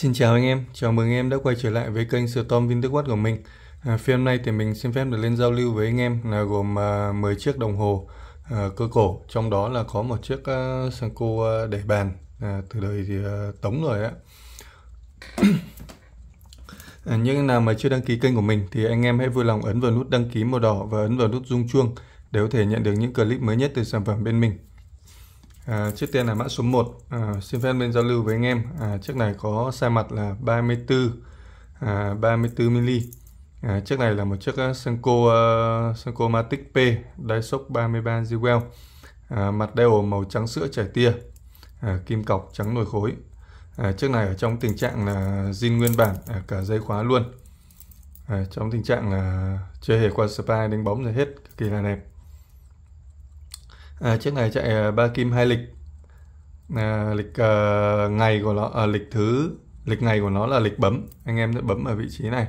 Xin chào anh em, chào mừng em đã quay trở lại với kênh Storm Vin Đức Quát của mình à, Phía hôm thì mình xin phép được lên giao lưu với anh em là gồm à, 10 chiếc đồng hồ à, cơ cổ Trong đó là có một chiếc à, Sanko à, đẩy bàn à, từ đời thì à, tống rồi á à, Những nào mà chưa đăng ký kênh của mình thì anh em hãy vui lòng ấn vào nút đăng ký màu đỏ và ấn vào nút rung chuông để có thể nhận được những clip mới nhất từ sản phẩm bên mình À, trước tiên là mã số 1 à, xin phép bên giao lưu với anh em à, chiếc này có size mặt là 34 à, 34 mm à, chiếc này là một chiếc uh, Senko uh, Senko Matic P đai sốc 33 Jewel à, mặt đeo màu trắng sữa chảy tia à, kim cọc trắng nổi khối à, chiếc này ở trong tình trạng là zin nguyên bản à, cả dây khóa luôn à, trong tình trạng là chưa hề qua spy đánh bóng gì hết cực kỳ là đẹp à, chiếc này chạy à, ba kim hai lịch à, lịch à, ngày của nó à, lịch thứ lịch ngày của nó là lịch bấm anh em sẽ bấm ở vị trí này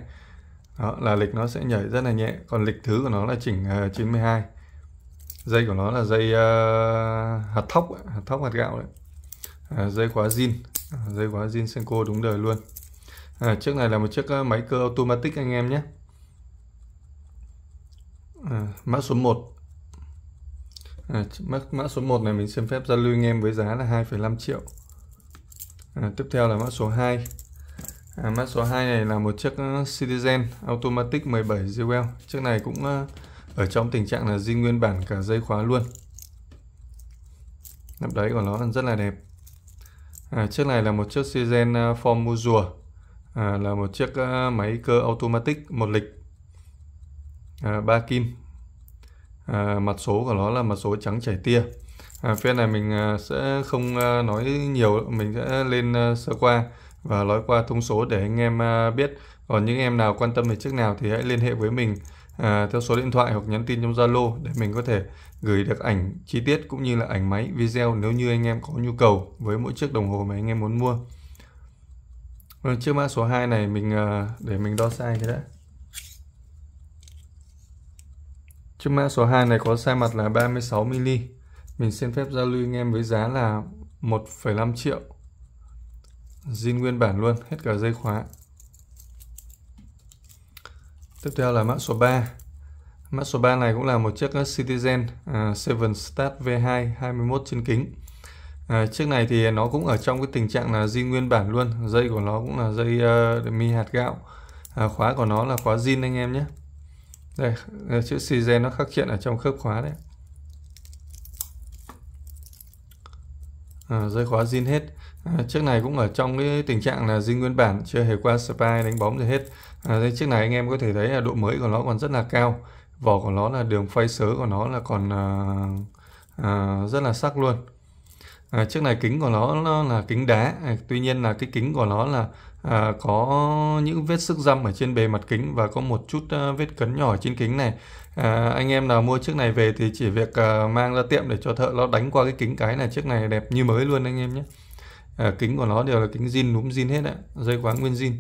đó là lịch nó sẽ nhảy rất là nhẹ còn lịch thứ của nó là chỉnh uh, à, 92 dây của nó là dây uh, hạt thóc hạt thóc hạt gạo đấy à, dây khóa zin à, dây khóa zin senko đúng đời luôn à, chiếc này là một chiếc uh, máy cơ automatic anh em nhé à, mã số 1 à, mã, số 1 này mình xin phép giao lưu anh em với giá là 2,5 triệu à, tiếp theo là mã số 2 à, mã số 2 này là một chiếc ờ, Citizen Automatic 17 jewel chiếc này cũng ờ, ở trong tình trạng là di nguyên bản cả dây khóa luôn nắp đáy của nó rất là đẹp à, chiếc này là một chiếc Citizen uh, à, là một chiếc máy cơ automatic một lịch à, 3 kim à, mặt số của nó là mặt số trắng chảy tia à, phép này mình à, sẽ không à, nói nhiều mình sẽ lên à, sơ qua và nói qua thông số để anh em biết còn những em nào quan tâm về chiếc nào thì hãy liên hệ với mình à, theo số điện thoại hoặc nhắn tin trong Zalo để mình có thể gửi được ảnh chi tiết cũng như là ảnh máy video nếu như anh em có nhu cầu với mỗi chiếc đồng hồ mà anh em muốn mua vâng, chiếc mã số 2 này mình để mình đo sai cái đã Chiếc mã số 2 này có sai mặt là 36mm. Mình xin phép giao lưu anh em với giá là 1,5 triệu. Zin nguyên bản luôn, hết cả dây khóa. Tiếp theo là mã số 3. Mã số 3 này cũng là một chiếc Citizen uh, 7 Start V2 21 trên kính. À, chiếc này thì nó cũng ở trong cái tình trạng là zin nguyên bản luôn. Dây của nó cũng là dây uh, mi hạt gạo. À, khóa của nó là khóa zin anh em nhé. Đây, ờ, chữ CJ nó khắc hiện ở trong khớp khóa đấy. À, ờ, rơi khóa zin hết. À, chiếc này cũng ở trong cái tình trạng là zin nguyên bản, chưa hề qua spy đánh bóng gì hết. À, đây, chiếc này anh em có thể thấy là độ mới của nó còn rất là cao. Vỏ của nó là đường phay sớ của nó là còn à, à, rất là sắc luôn à, chiếc này kính của nó, nó là kính đá à, tuy nhiên là cái kính của nó là à, có những vết sức răm ở trên bề mặt kính và có một chút à, vết cấn nhỏ trên kính này à, anh em nào mua chiếc này về thì chỉ việc à, mang ra tiệm để cho thợ nó đánh qua cái kính cái là chiếc này đẹp như mới luôn anh em nhé à, kính của nó đều là kính zin núm zin hết ạ dây quá nguyên zin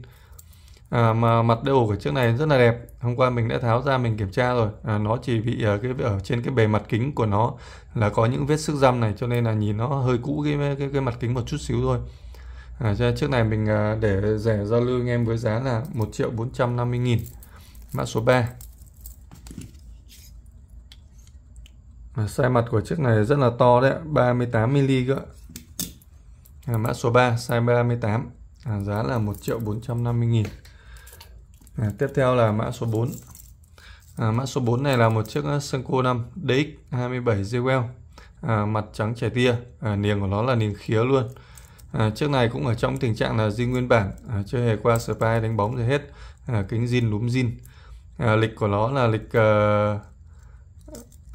À, mà mặt đầu của chiếc này rất là đẹp hôm qua mình đã tháo ra mình kiểm tra rồi à, nó chỉ bị ở à, cái ở trên cái bề mặt kính của nó là có những vết sức răm này cho nên là nhìn nó hơi cũ cái cái, cái mặt kính một chút xíu thôi à, chiếc này mình à, để rẻ giao lưu anh em với giá là 1 triệu 450 nghìn mã số 3 à, size mặt của chiếc này rất là to đấy 38mm cơ à, mã số 3 size 38 à, giá là 1 triệu 450 nghìn à, tiếp theo là mã số 4 à, mã số 4 này là một chiếc ờ, Senko 5 DX27 Jewel à, mặt trắng trẻ tia à, niềng của nó là niềng khía luôn à, chiếc này cũng ở trong tình trạng là zin nguyên bản à, chưa hề qua spy đánh bóng gì hết à, kính zin lúm zin à, lịch của nó là lịch à,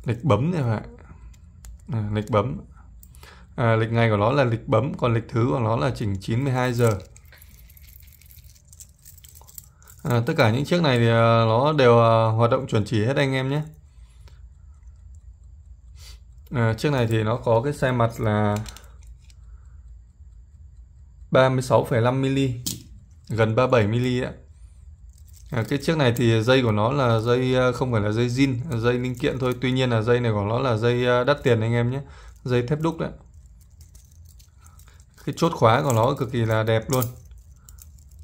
lịch bấm này bạn à, lịch bấm à, lịch ngày của nó là lịch bấm còn lịch thứ của nó là chỉnh 92 giờ à, tất cả những chiếc này thì à, nó đều à, hoạt động chuẩn chỉ hết anh em nhé à, chiếc này thì nó có cái xe mặt là 36,5mm gần 37mm ạ à, cái chiếc này thì dây của nó là dây à, không phải là dây zin dây linh kiện thôi tuy nhiên là dây này của nó là dây đắt tiền anh em nhé dây thép đúc đấy cái chốt khóa của nó cực kỳ là đẹp luôn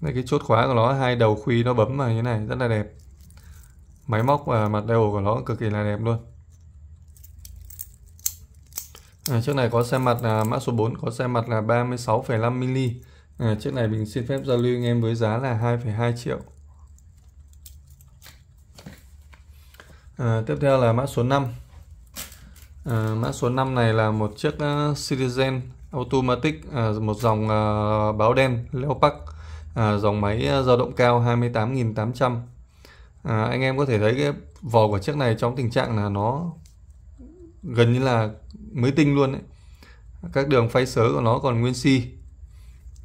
đây cái chốt khóa của nó hai đầu khuy nó bấm vào như thế này rất là đẹp máy móc và mặt đeo của nó cực kỳ là đẹp luôn à, chiếc này có xe mặt là mã số 4 có xe mặt là 36,5mm à, chiếc này mình xin phép giao lưu anh em với giá là 2,2 triệu à, tiếp theo là mã số 5 à, mã số 5 này là một chiếc uh, Citizen Automatic à, một dòng uh, báo đen Leopard à, dòng máy à, dao động cao 28.800 à, anh em có thể thấy cái vỏ của chiếc này trong tình trạng là nó gần như là mới tinh luôn đấy các đường phay sớ của nó còn nguyên si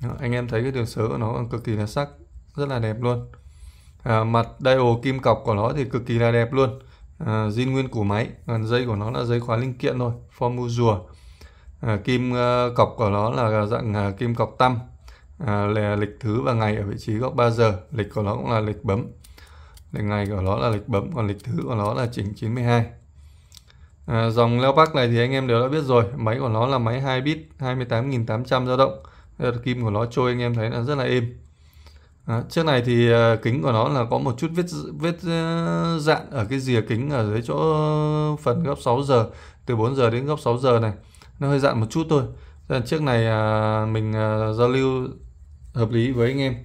à, anh em thấy cái đường sớ của nó còn cực kỳ là sắc rất là đẹp luôn à, mặt dial kim cọc của nó thì cực kỳ là đẹp luôn à, nguyên của máy còn dây của nó là dây khóa linh kiện thôi formu rùa à, kim uh, cọc của nó là dạng uh, kim cọc tăm À, là lịch thứ và ngày ở vị trí góc 3 giờ lịch của nó cũng là lịch bấm lịch ngày của nó là lịch bấm còn lịch thứ của nó là chỉnh 92 à, dòng leo này thì anh em đều đã biết rồi máy của nó là máy 2 bit 28.800 dao động kim của nó trôi anh em thấy là rất là êm À, chiếc này thì à, kính của nó là có một chút vết vết à, dạn ở cái rìa kính ở dưới chỗ phần góc 6 giờ từ 4 giờ đến góc 6 giờ này nó hơi dạn một chút thôi chiếc này mình giao lưu hợp lý với anh em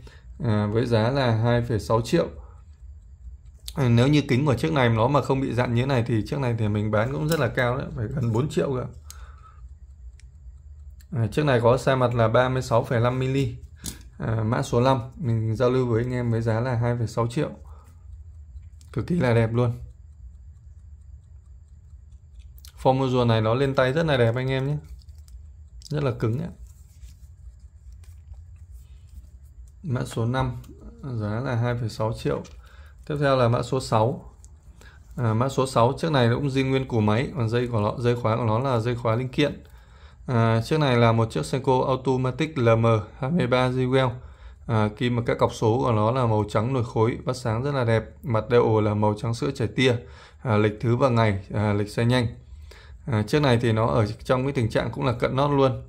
à, với giá là 2,6 triệu à, nếu như kính của chiếc này nó mà không bị dặn như thế này thì chiếc này thì mình bán cũng rất là cao đấy phải gần 4 triệu cơ à, chiếc này có xe mặt là 36,5mm à, mã số 5 mình giao lưu với anh em với giá là 2,6 triệu cực kỳ là đẹp luôn form này nó lên tay rất là đẹp anh em nhé rất là cứng ấy. mã số 5 giá là 2,6 triệu tiếp theo là mã số 6 à, mã số 6 chiếc này cũng di nguyên của máy còn dây của nó dây khóa của nó là dây khóa linh kiện à, chiếc này là một chiếc Senko Automatic LM 23 Jewel à, kim mà các cọc số của nó là màu trắng nổi khối bắt sáng rất là đẹp mặt đều là màu trắng sữa chảy tia à, lịch thứ và ngày à, lịch xe nhanh à, chiếc này thì nó ở trong cái tình trạng cũng là cận nót luôn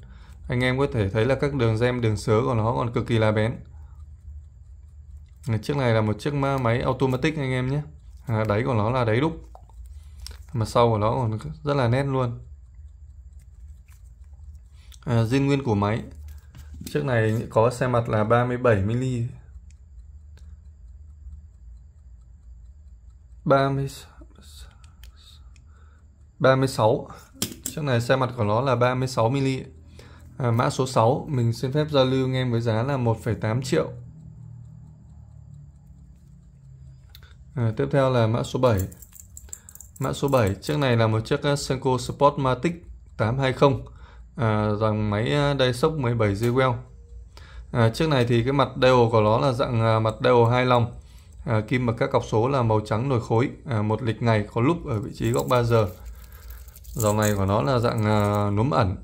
anh em có thể thấy là các đường gem đường sớ của nó còn cực kỳ là bén chiếc này là một chiếc máy automatic anh em nhé à, đáy của nó là đáy đúc mà sau của nó còn rất là nét luôn à, zin nguyên của máy chiếc này có xe mặt là 37 mm 30 36 chiếc này xe mặt của nó là 36 mm à, mã số 6 mình xin phép giao lưu anh em với giá là 1,8 triệu À, tiếp theo là mã số 7. Mã số 7, chiếc này là một chiếc ờ, Senko Sportmatic 820, à, ờ, dòng máy đai sốc 17 Jewel. À, chiếc này thì cái mặt dial của nó là dạng mặt dial hai lòng. À, kim và các cọc số là màu trắng nổi khối, à, một lịch ngày có lúc ở vị trí góc 3 giờ. Dòng này của nó là dạng à, núm ẩn.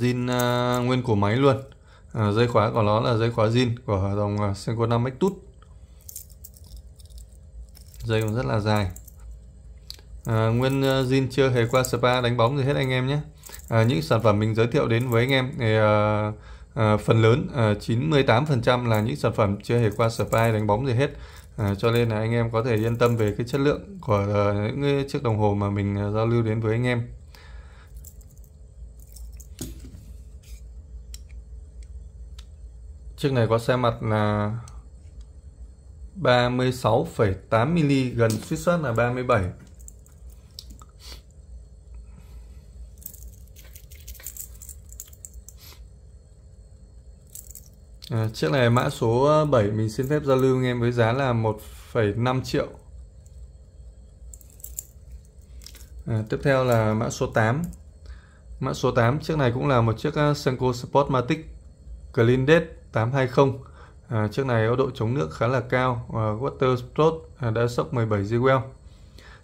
zin à, nguyên của máy luôn. À, dây khóa của nó là dây khóa zin của dòng Senko 5 Mac dây cũng rất là dài à, nguyên zin ờ, chưa hề qua spa đánh bóng gì hết anh em nhé à, những sản phẩm mình giới thiệu đến với anh em thì à, à, phần lớn à, 98% là những sản phẩm chưa hề qua spa đánh bóng gì hết à, cho nên là anh em có thể yên tâm về cái chất lượng của à, những chiếc đồng hồ mà mình à, giao lưu đến với anh em chiếc này có xe mặt là 36,8 mm gần suýt soát là 37 à, chiếc này mã số 7 mình xin phép giao lưu anh em với giá là 1,5 triệu à, tiếp theo là mã số 8 mã số 8 chiếc này cũng là một chiếc à, Senko Sportmatic Clean Date 820 À, chiếc này có độ chống nước khá là cao à, water strut à, đã sốc 17 GWL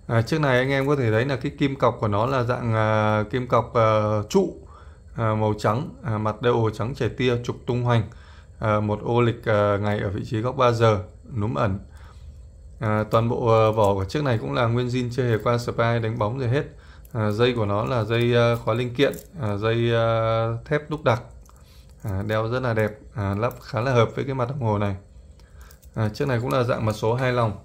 à, chiếc này anh em có thể thấy là cái kim cọc của nó là dạng à, kim cọc à, trụ à, màu trắng à, mặt đều trắng trẻ tia trục tung hoành à, một ô lịch à, ngày ở vị trí góc 3 giờ núm ẩn à, toàn bộ à, vỏ của chiếc này cũng là nguyên zin chưa hề qua spy đánh bóng gì hết à, dây của nó là dây à, khóa linh kiện à, dây à, thép đúc đặc À, đeo rất là đẹp à, lắp khá là hợp với cái mặt đồng hồ này à, chiếc này cũng là dạng mặt số hai lòng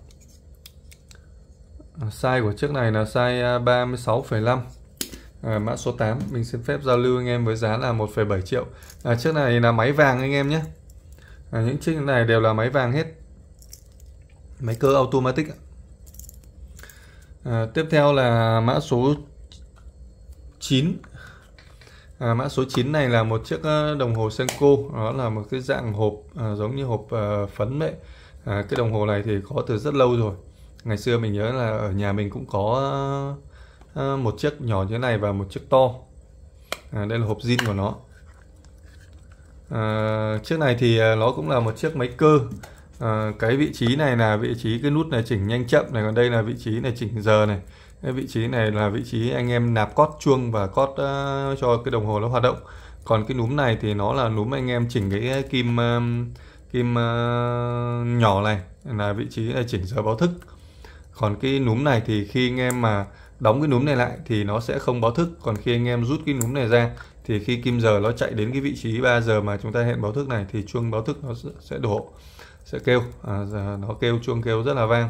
à, size của chiếc này là size 36,5 à, à, mã số 8 mình xin phép giao lưu anh em với giá là 1,7 triệu à, chiếc này là máy vàng anh em nhé à, những chiếc này đều là máy vàng hết máy cơ automatic à, tiếp theo là mã số 9 À, mã số 9 này là một chiếc ờ, đồng hồ Senko, đó là một cái dạng hộp à, giống như hộp à, phấn vậy. À, cái đồng hồ này thì có từ rất lâu rồi. Ngày xưa mình nhớ là ở nhà mình cũng có à, một chiếc nhỏ như thế này và một chiếc to. À, đây là hộp zin của nó. À, chiếc này thì à, nó cũng là một chiếc máy cơ. À, cái vị trí này là vị trí cái nút này chỉnh nhanh chậm này, còn đây là vị trí này chỉnh giờ này cái vị trí này là vị trí anh em nạp cót chuông và cót uh, cho cái đồng hồ nó hoạt động còn cái núm này thì nó là núm anh em chỉnh cái kim uh, kim uh, nhỏ này là vị trí là chỉnh giờ báo thức còn cái núm này thì khi anh em mà đóng cái núm này lại thì nó sẽ không báo thức còn khi anh em rút cái núm này ra thì khi kim giờ nó chạy đến cái vị trí 3 giờ mà chúng ta hẹn báo thức này thì chuông báo thức nó sẽ đổ sẽ kêu à, nó kêu chuông kêu rất là vang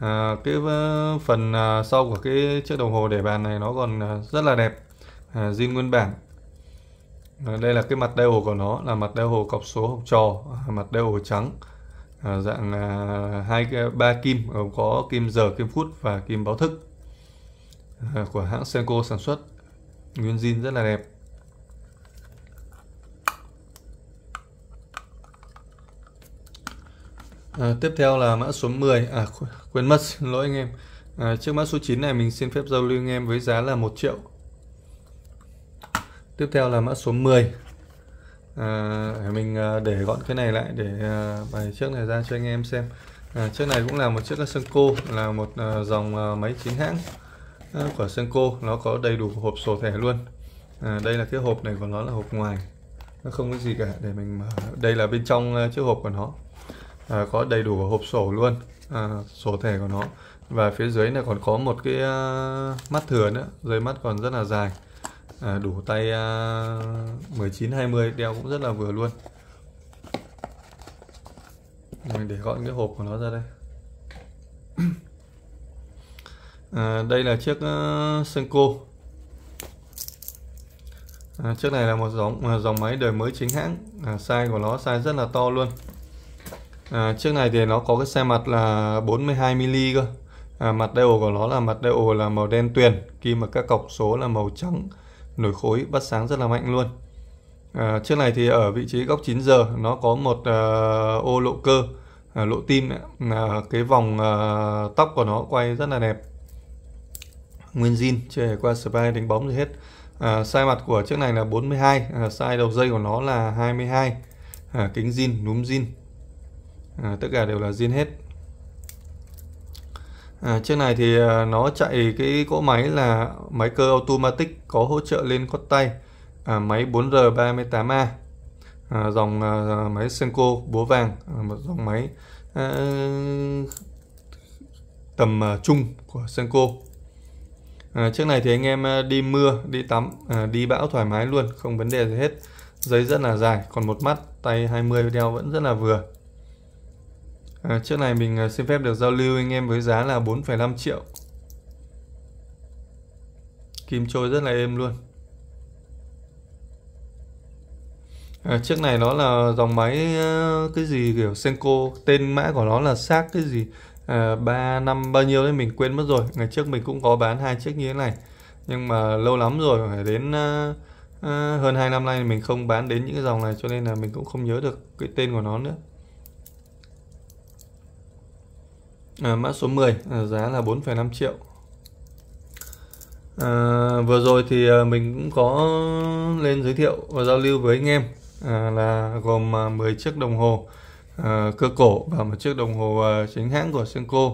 à, cái ờ, phần à, sau của cái chiếc đồng hồ để bàn này nó còn à, rất là đẹp à, zin nguyên bản à, đây là cái mặt đeo hồ của nó là mặt đeo hồ cọc số học trò à, mặt đeo hồ trắng à, dạng à, hai ba kim ờ, có kim giờ kim phút và kim báo thức à, của hãng Senko sản xuất nguyên zin rất là đẹp À, tiếp theo là mã số 10 à quên mất xin lỗi anh em à, trước mã số 9 này mình xin phép giao lưu anh em với giá là 1 triệu tiếp theo là mã số 10 à, mình à, để gọn cái này lại để à, bài trước này ra cho anh em xem à, chiếc này cũng là một chiếc cô là một à, dòng máy chính hãng của cô nó có đầy đủ hộp sổ thẻ luôn à, đây là cái hộp này của nó là hộp ngoài nó không có gì cả để mình mở đây là bên trong chiếc hộp của nó à, có đầy đủ hộp sổ luôn à, sổ thẻ của nó và phía dưới này còn có một cái uh, mắt thừa nữa dây mắt còn rất là dài à, đủ tay uh, 19 20 đeo cũng rất là vừa luôn mình để gọn cái hộp của nó ra đây à, đây là chiếc uh, Senko à, chiếc này là một dòng à, dòng máy đời mới chính hãng à, size của nó size rất là to luôn à, chiếc này thì nó có cái xe mặt là 42mm cơ à, mặt đeo của nó là mặt đeo là màu đen tuyền kim và các cọc số là màu trắng nổi khối bắt sáng rất là mạnh luôn à, chiếc này thì ở vị trí góc 9 giờ nó có một à, ô lộ cơ à, lộ tim à, cái vòng à, tóc của nó quay rất là đẹp nguyên zin chưa hề qua spray đánh bóng gì hết à, size mặt của chiếc này là 42 à, size đầu dây của nó là 22 à, kính zin núm zin à, tất cả đều là zin hết à, chiếc này thì à, nó chạy cái cỗ máy là máy cơ automatic có hỗ trợ lên cốt tay à, máy 4R 38A à, dòng à, máy Senko búa vàng à, một dòng máy à, tầm à, trung của Senko à, chiếc này thì anh em à, đi mưa đi tắm à, đi bão thoải mái luôn không vấn đề gì hết dây rất là dài còn một mắt tay 20 đeo vẫn rất là vừa à, Chiếc này mình à, xin phép được giao lưu anh em với giá là 4,5 triệu Kim trôi rất là êm luôn à, Chiếc này nó là dòng máy à, cái gì kiểu Senko Tên mã của nó là xác cái gì à, 3 năm bao nhiêu đấy mình quên mất rồi Ngày trước mình cũng có bán hai chiếc như thế này Nhưng mà lâu lắm rồi phải đến uh, hơn 2 năm nay mình không bán đến những cái dòng này cho nên là mình cũng không nhớ được cái tên của nó nữa à, mã số 10 à, giá là 4,5 triệu à, vừa rồi thì à, mình cũng có lên giới thiệu và giao lưu với anh em à, là gồm 10 à, chiếc đồng hồ à, cơ cổ và một chiếc đồng hồ à, chính hãng của Senko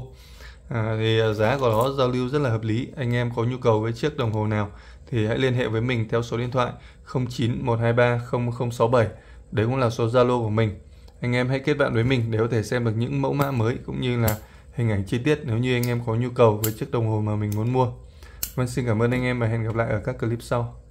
à, thì à, giá của nó giao lưu rất là hợp lý anh em có nhu cầu với chiếc đồng hồ nào thì hãy liên hệ với mình theo số điện thoại 09123 0067 đấy cũng là số Zalo của mình anh em hãy kết bạn với mình để có thể xem được những mẫu mã mới cũng như là hình ảnh chi tiết nếu như anh em có nhu cầu với chiếc đồng hồ mà mình muốn mua. Vâng, xin cảm ơn anh em và hẹn gặp lại ở các clip sau.